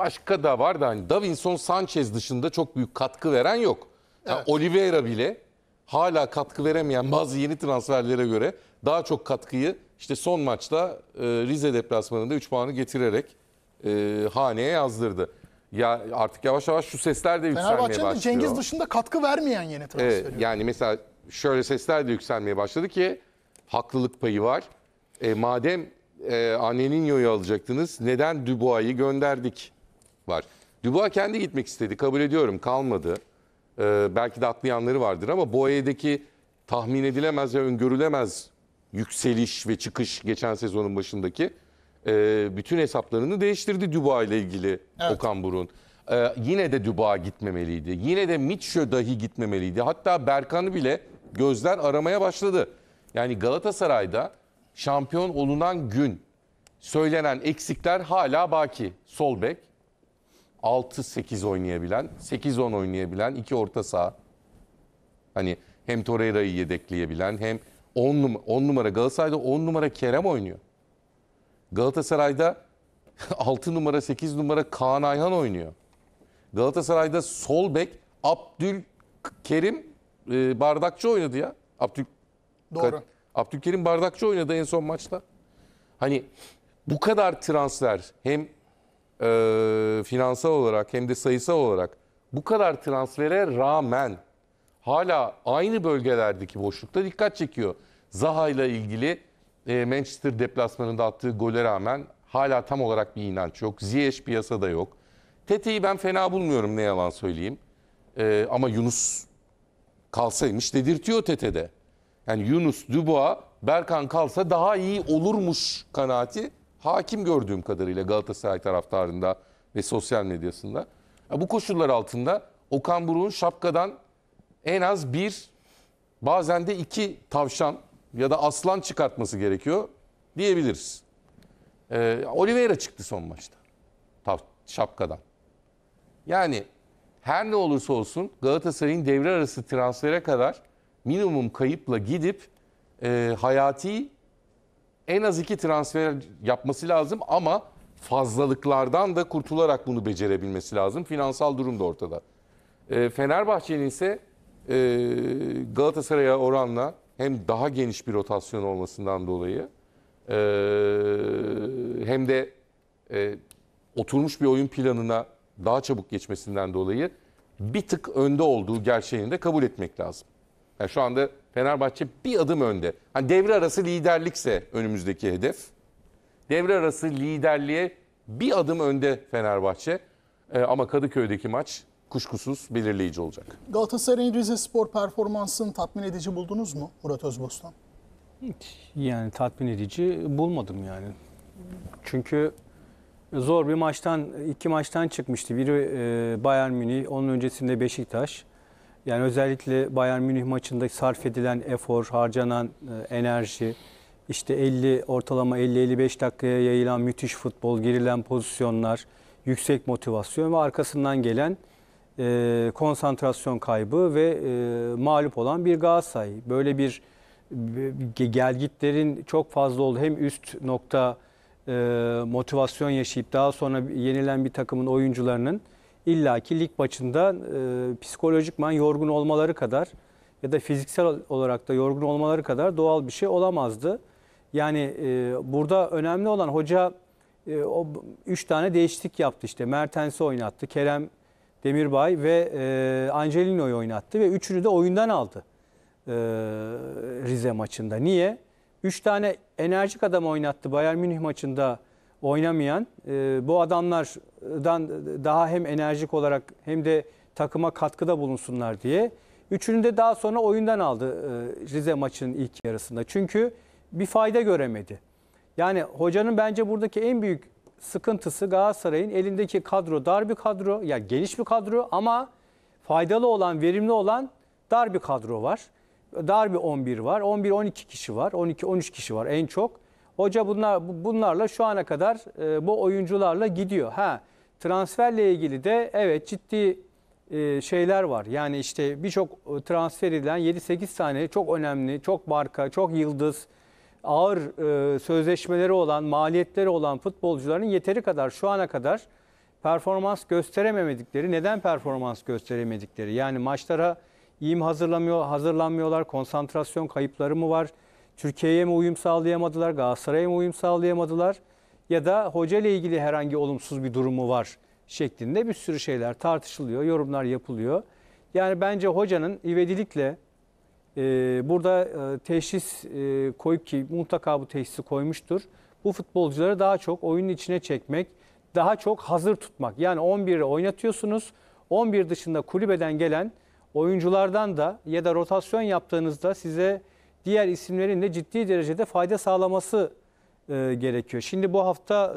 Başka da var da hani Davinson Sanchez dışında çok büyük katkı veren yok. Yani evet. Oliveira bile hala katkı veremeyen bazı yeni transferlere göre daha çok katkıyı işte son maçta e, Rize deplasmanında 3 puanı getirerek e, haneye yazdırdı. Ya artık yavaş yavaş şu sesler de yükselmeye başlıyor. Fenerbahçe'nin Cengiz dışında katkı vermeyen yeni e, transfer. Evet, yani mesela şöyle sesler de yükselmeye başladı ki haklılık payı var. E, madem e, Aneninho'yu alacaktınız neden Dubois'ı gönderdik? var. Dubois kendi gitmek istedi. Kabul ediyorum. Kalmadı. Ee, belki de atlayanları vardır ama Boye'deki tahmin edilemez ve öngörülemez yükseliş ve çıkış geçen sezonun başındaki e, bütün hesaplarını değiştirdi Dubois ile ilgili evet. Okan Burun. Ee, yine de Dubois gitmemeliydi. Yine de Mitchell dahi gitmemeliydi. Hatta Berkan'ı bile gözler aramaya başladı. Yani Galatasaray'da şampiyon olunan gün söylenen eksikler hala baki. Solbek. 6-8 oynayabilen, 8-10 oynayabilen, iki orta saha. Hani hem Torreira'yı yedekleyebilen hem 10 numara, numara Galatasaray'da 10 numara Kerem oynuyor. Galatasaray'da 6 numara 8 numara Kaan Ayhan oynuyor. Galatasaray'da sol bek Abdülkerim e, Bardakçı oynadı ya. Abdül Doğru. Abdülkerim Bardakçı oynadı en son maçta. Hani bu kadar transfer hem e, finansal olarak hem de sayısal olarak bu kadar transfere rağmen hala aynı bölgelerdeki boşlukta dikkat çekiyor. Zaha ile ilgili e, Manchester deplasmanında attığı gole rağmen hala tam olarak bir inanç yok. Ziyech piyasada yok. Tete'yi ben fena bulmuyorum ne yalan söyleyeyim. E, ama Yunus kalsaymış dedirtiyor Tete'de. Yani Yunus, Dubois, Berkan kalsa daha iyi olurmuş kanaati hakim gördüğüm kadarıyla Galatasaray taraftarında ve sosyal medyasında. bu koşullar altında Okan Buruk'un şapkadan en az bir bazen de iki tavşan ya da aslan çıkartması gerekiyor diyebiliriz. Ee, Oliveira çıktı son maçta Tav şapkadan. Yani her ne olursa olsun Galatasaray'ın devre arası transfere kadar minimum kayıpla gidip e, hayati en az iki transfer yapması lazım ama fazlalıklardan da kurtularak bunu becerebilmesi lazım. Finansal durum da ortada. E, Fenerbahçe'nin ise e, Galatasaray'a oranla hem daha geniş bir rotasyon olmasından dolayı e, hem de e, oturmuş bir oyun planına daha çabuk geçmesinden dolayı bir tık önde olduğu gerçeğini de kabul etmek lazım. Yani şu anda Fenerbahçe bir adım önde. Hani devre arası liderlikse önümüzdeki hedef. Devre arası liderliğe bir adım önde Fenerbahçe. Ee, ama Kadıköy'deki maç kuşkusuz belirleyici olacak. Galatasaray'ın Rize Spor performansını tatmin edici buldunuz mu Murat Özbostan? Yani tatmin edici bulmadım yani. Çünkü zor bir maçtan, iki maçtan çıkmıştı. Biri e, Bayern Münih, onun öncesinde Beşiktaş. Yani özellikle Bayern Münih maçında sarf edilen efor, harcanan e, enerji, işte 50 ortalama 50-55 dakikaya yayılan müthiş futbol, girilen pozisyonlar, yüksek motivasyon ve arkasından gelen e, konsantrasyon kaybı ve e, mağlup olan bir Galatasaray. Böyle bir gelgitlerin çok fazla oldu. Hem üst nokta e, motivasyon yaşayıp daha sonra yenilen bir takımın oyuncularının illaki lig maçında e, psikolojikman yorgun olmaları kadar ya da fiziksel olarak da yorgun olmaları kadar doğal bir şey olamazdı. Yani e, burada önemli olan hoca e, üç tane değişiklik yaptı işte. Mertens'i oynattı, Kerem Demirbay ve e, Angelino'yu oynattı ve üçünü de oyundan aldı e, Rize maçında. Niye? Üç tane enerjik adam oynattı Bayern Münih maçında oynamayan. E, bu adamlar takımdan daha hem enerjik olarak hem de takıma katkıda bulunsunlar diye. Üçünü de daha sonra oyundan aldı e, Rize maçının ilk yarısında. Çünkü bir fayda göremedi. Yani hocanın bence buradaki en büyük sıkıntısı Galatasaray'ın elindeki kadro dar bir kadro. Ya yani geniş bir kadro ama faydalı olan, verimli olan dar bir kadro var. Dar bir 11 var. 11 12 kişi var. 12 13 kişi var en çok. Hoca bunlar bunlarla şu ana kadar e, bu oyuncularla gidiyor. Ha Transferle ilgili de evet ciddi e, şeyler var. Yani işte birçok e, transfer edilen 7-8 tane çok önemli, çok marka, çok yıldız, ağır e, sözleşmeleri olan, maliyetleri olan futbolcuların yeteri kadar şu ana kadar performans gösterememedikleri, neden performans gösteremedikleri? Yani maçlara iyi mi hazırlamıyor, hazırlanmıyorlar, konsantrasyon kayıpları mı var? Türkiye'ye mi uyum sağlayamadılar, Galatasaray'a mı uyum sağlayamadılar? ya da hoca ile ilgili herhangi olumsuz bir durumu var şeklinde bir sürü şeyler tartışılıyor, yorumlar yapılıyor. Yani bence hocanın ivedilikle e, burada e, teşhis e, koyup ki mutlaka bu teşhisi koymuştur. Bu futbolcuları daha çok oyunun içine çekmek, daha çok hazır tutmak. Yani 11'i oynatıyorsunuz. 11 dışında kulübeden gelen oyunculardan da ya da rotasyon yaptığınızda size diğer isimlerin de ciddi derecede fayda sağlaması e, gerekiyor. Şimdi bu hafta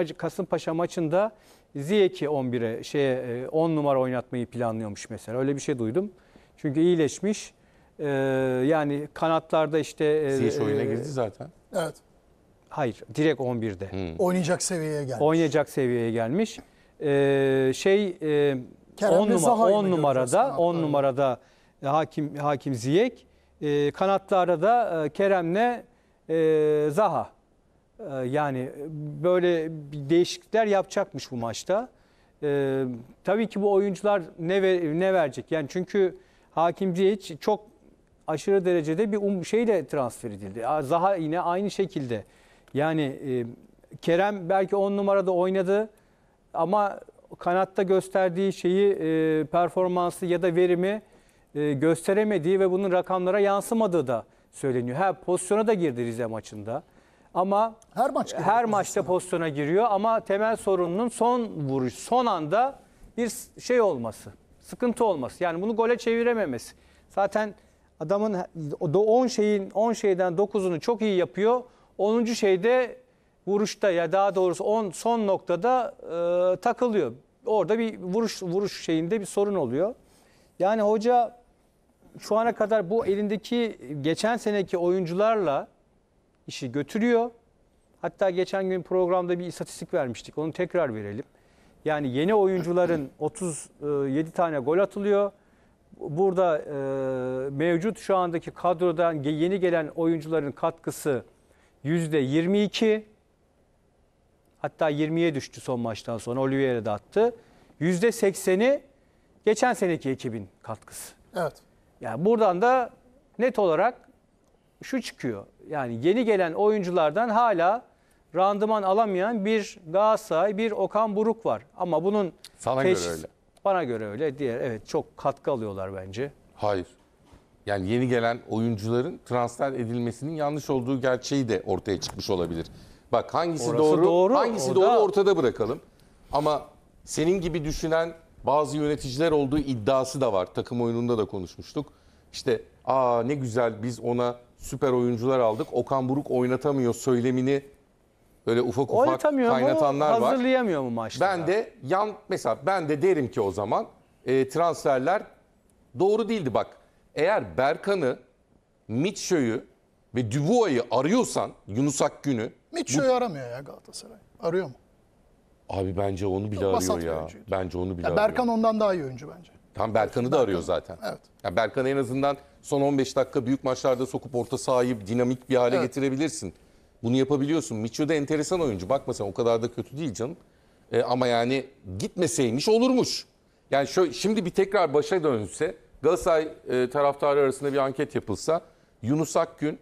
e, Kasımpaşa maçında Ziyech'i 11'e şeye 10 e, numara oynatmayı planlıyormuş mesela. Öyle bir şey duydum. Çünkü iyileşmiş. E, yani kanatlarda işte e, Ziyech e, oyuna girdi zaten. Evet. Hayır, direkt 11'de. Hmm. Oynayacak seviyeye gelmiş. Oynayacak seviyeye gelmiş. Ee, şey e, 10 numara 10 numarada 10 numarada Hakim Hakim Ziyek, e, kanatlarda da e, Kerem'le e, Zaha. E, yani böyle değişiklikler yapacakmış bu maçta. E, tabii ki bu oyuncular ne ver, ne verecek? Yani çünkü Hakim Ziyech çok aşırı derecede bir um, şeyle transfer edildi. Zaha yine aynı şekilde. Yani e, Kerem belki 10 numarada oynadı ama kanatta gösterdiği şeyi, e, performansı ya da verimi e, gösteremediği ve bunun rakamlara yansımadığı da söyleniyor. Ha pozisyona da girdi Rize maçında. Ama her maç her pozisyona. maçta pozisyona giriyor ama temel sorununun son vuruş, son anda bir şey olması, sıkıntı olması. Yani bunu gole çevirememesi. Zaten adamın 10 şeyin 10 şeyden 9'unu çok iyi yapıyor. 10. şeyde vuruşta ya daha doğrusu 10 son noktada e, takılıyor. Orada bir vuruş vuruş şeyinde bir sorun oluyor. Yani hoca şu ana kadar bu elindeki geçen seneki oyuncularla işi götürüyor. Hatta geçen gün programda bir istatistik vermiştik. Onu tekrar verelim. Yani yeni oyuncuların 37 e, tane gol atılıyor. Burada e, mevcut şu andaki kadrodan yeni gelen oyuncuların katkısı yüzde %22. Hatta 20'ye düştü son maçtan sonra. Oliveira de attı. Yüzde %80'i geçen seneki ekibin katkısı. Evet. Yani buradan da net olarak şu çıkıyor. Yani yeni gelen oyunculardan hala randıman alamayan bir Galatasaray, bir Okan Buruk var. Ama bunun sana teşhis, göre öyle. Bana göre öyle. Diğer evet çok katkı alıyorlar bence. Hayır. Yani yeni gelen oyuncuların transfer edilmesinin yanlış olduğu gerçeği de ortaya çıkmış olabilir. Bak hangisi Orası doğru, doğru, hangisi orada... doğru ortada bırakalım. Ama senin gibi düşünen bazı yöneticiler olduğu iddiası da var. Takım oyununda da konuşmuştuk. İşte aa ne güzel biz ona süper oyuncular aldık. Okan Buruk oynatamıyor söylemini böyle ufak ufak Oynatamıyor mu, var. hazırlayamıyor mu maçta? Ben de yan mesela ben de derim ki o zaman e, transferler doğru değildi bak. Eğer Berkan'ı, Mitchell'ü ve Dubois'ı arıyorsan Yunus Akgün'ü Mitchell'i aramıyor ya Galatasaray. Arıyor mu? Abi bence onu bile Basat arıyor ya. oyuncuydu. Bence onu bile Ya arıyor. Berkan ondan daha iyi oyuncu bence. Tam Berkan'ı da arıyor zaten. Evet. Ya Berkan'ı en azından son 15 dakika büyük maçlarda sokup orta sahayı dinamik bir hale Evet. getirebilirsin. Bunu yapabiliyorsun. Micho da enteresan oyuncu. Bakma sen o kadar da kötü değil canım. E, ama yani gitmeseymiş olurmuş. Yani şöyle, şimdi bir tekrar başa dönse Galatasaray e, taraftarı arasında bir anket yapılsa Yunus Akgün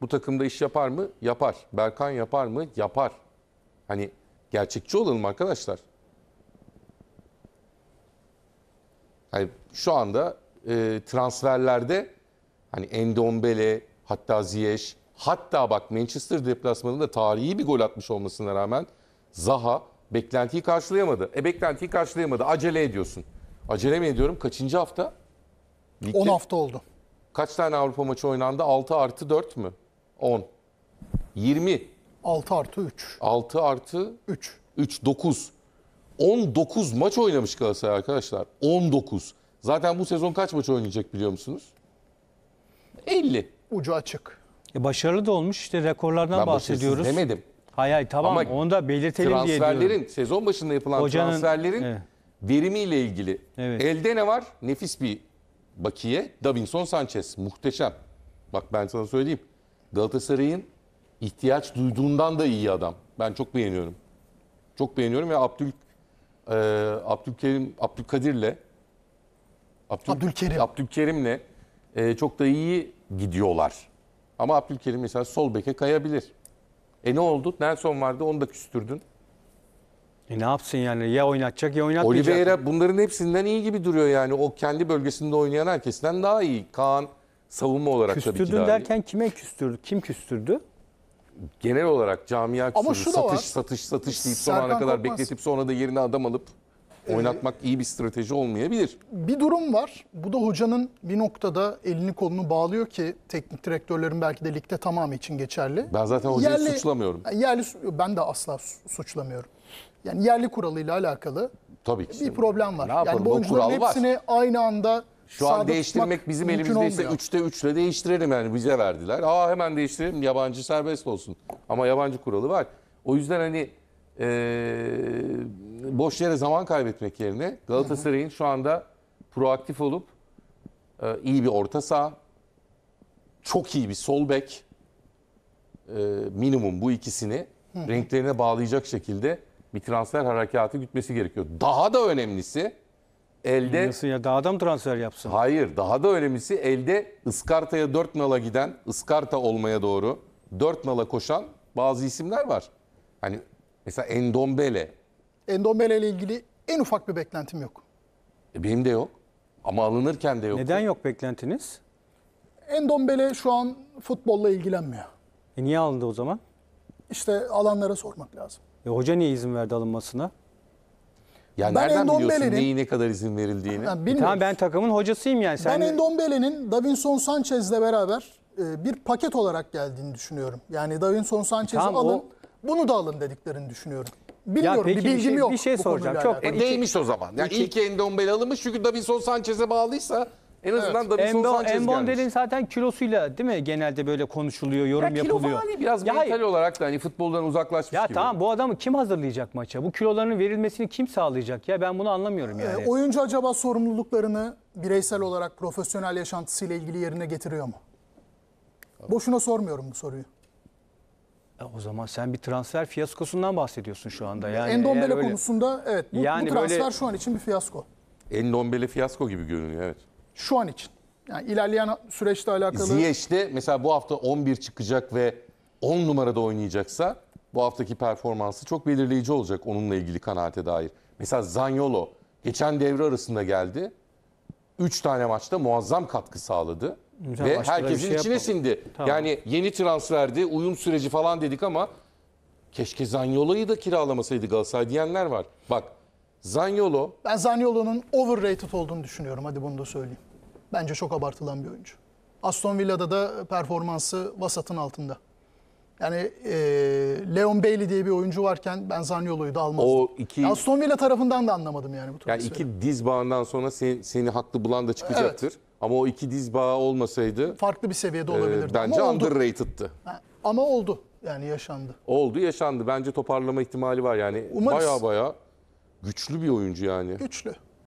bu takımda iş yapar mı? Yapar. Berkan yapar mı? Yapar. Hani Gerçekçi olalım arkadaşlar. Yani şu anda e, transferlerde hani Endombele, hatta Ziyech, hatta bak Manchester deplasmanında tarihi bir gol atmış olmasına rağmen Zaha beklentiyi karşılayamadı. E beklentiyi karşılayamadı. Acele ediyorsun. Acele mi ediyorum? Kaçıncı hafta? Ligde 10 hafta oldu. Kaç tane Avrupa maçı oynandı? 6 artı 4 mü? 10. 20. 6 artı 3. 6 artı 3. 3, 9. 19 maç oynamış Galatasaray arkadaşlar. 19. Zaten bu sezon kaç maç oynayacak biliyor musunuz? 50. Ucu açık. E başarılı da olmuş işte rekorlardan ben bahsediyoruz. demedim. Hay hay tamam Ama onu da belirtelim diye diyorum. Transferlerin sezon başında yapılan Hocanın, transferlerin evet. verimiyle ilgili. Evet. Elde ne var? Nefis bir bakiye. Davinson Sanchez muhteşem. Bak ben sana söyleyeyim. Galatasaray'ın ihtiyaç duyduğundan da iyi adam. Ben çok beğeniyorum. Çok beğeniyorum ve Abdül e, Abdülkerim Abdülkadir'le Abdül, Abdülkerim Abdülkerim'le e, çok da iyi gidiyorlar. Ama Abdülkerim mesela sol beke kayabilir. E ne oldu? Nelson vardı onu da küstürdün. E ne yapsın yani? Ya oynatacak ya oynatmayacak. Oliveira bunların hepsinden iyi gibi duruyor yani. O kendi bölgesinde oynayan herkesten daha iyi. Kaan savunma olarak küstürdün tabii ki daha derken kime küstürdü? Kim küstürdü? genel olarak camia Ama satış, var. satış satış satış deyip Serkan sonuna kadar Korkmaz. bekletip sonra da yerine adam alıp ee, oynatmak iyi bir strateji olmayabilir. Bir durum var. Bu da hocanın bir noktada elini kolunu bağlıyor ki teknik direktörlerin belki de ligde tamamı için geçerli. Ben zaten hocayı suçlamıyorum. Yerli ben de asla suçlamıyorum. Yani yerli kuralıyla alakalı Tabii ki. bir problem var. Ne yani bu o oyuncuların kural var. hepsini aynı anda şu an değiştirmek bizim elimizdeyse 3'te 3'le değiştirelim yani bize verdiler. Aa hemen değiştirelim yabancı serbest olsun. Ama yabancı kuralı var. O yüzden hani e, boş yere zaman kaybetmek yerine Galatasaray'ın şu anda proaktif olup e, iyi bir orta saha, çok iyi bir sol bek e, minimum bu ikisini renklerine bağlayacak şekilde bir transfer harekatı gütmesi gerekiyor. Daha da önemlisi elde... Bilmiyorsun ya daha da mı transfer yapsın? Hayır daha da önemlisi elde Iskarta'ya 4 nala giden, Iskarta olmaya doğru 4 nala koşan bazı isimler var. Hani mesela Endombele. Endombele ile ilgili en ufak bir beklentim yok. E, benim de yok. Ama alınırken de yok. Neden yok beklentiniz? Endombele şu an futbolla ilgilenmiyor. E niye alındı o zaman? İşte alanlara sormak lazım. E hoca niye izin verdi alınmasına? Ya ben nereden Endombele'nin- biliyorsun neyi ne kadar izin verildiğini? Yani bilmiyorum. E, tamam ben takımın hocasıyım yani. Sen Ben Endombele'nin Davinson Sanchez'le beraber e, bir paket olarak geldiğini düşünüyorum. Yani Davinson Sanchez'i Tamam, alın, o- bunu da alın dediklerini düşünüyorum. Bilmiyorum, peki bir bir bilgim şey- yok. bir şey soracağım. konuyla Çok- E, değmiş o zaman. Yani iyi Endombele alınmış çünkü Davinson Sanchez'e bağlıysa en azından evet. Davinson Sanchez Embondel'in gelmiş. zaten kilosuyla değil mi genelde böyle konuşuluyor, yorum ya kilo yapılıyor. Kilo biraz ya mental olarak da hani futboldan uzaklaşmış ya gibi. Ya tamam bu adamı kim hazırlayacak maça? Bu kiloların verilmesini kim sağlayacak? Ya ben bunu anlamıyorum ee, yani. E, oyuncu acaba sorumluluklarını bireysel olarak profesyonel yaşantısıyla ilgili yerine getiriyor mu? Tabii. Boşuna sormuyorum bu soruyu. o zaman sen bir transfer fiyaskosundan bahsediyorsun şu anda. Yani Endombele öyle... konusunda evet bu, yani bu transfer böyle... şu an için bir fiyasko. Endombele fiyasko gibi görünüyor evet. Şu an için. Yani ilerleyen süreçle alakalı. Ziyech'te mesela bu hafta 11 çıkacak ve 10 numarada oynayacaksa bu haftaki performansı çok belirleyici olacak onunla ilgili kanaate dair. Mesela Zanyolo geçen devre arasında geldi. 3 tane maçta muazzam katkı sağladı. Güzel, ve herkesin şey içine sindi. Tamam. Yani yeni transferdi, uyum süreci falan dedik ama keşke Zanyolo'yu da kiralamasaydı Galatasaray diyenler var. Bak Zanyolo Ben Zaniolo'nun overrated olduğunu düşünüyorum. Hadi bunu da söyleyeyim bence çok abartılan bir oyuncu. Aston Villa'da da performansı vasatın altında. Yani e, Leon Bailey diye bir oyuncu varken ben Zaniolo'yu da almazdım. O iki, Aston Villa tarafından da anlamadım yani bu Yani iki söyleyeyim. diz bağından sonra seni, seni haklı bulan da çıkacaktır. Evet. Ama o iki diz bağı olmasaydı... Farklı bir seviyede e, olabilirdi. E, bence ama underrated'tı. ama oldu. Yani yaşandı. Oldu yaşandı. Bence toparlama ihtimali var yani. Umarız. Baya baya güçlü bir oyuncu yani. Güçlü.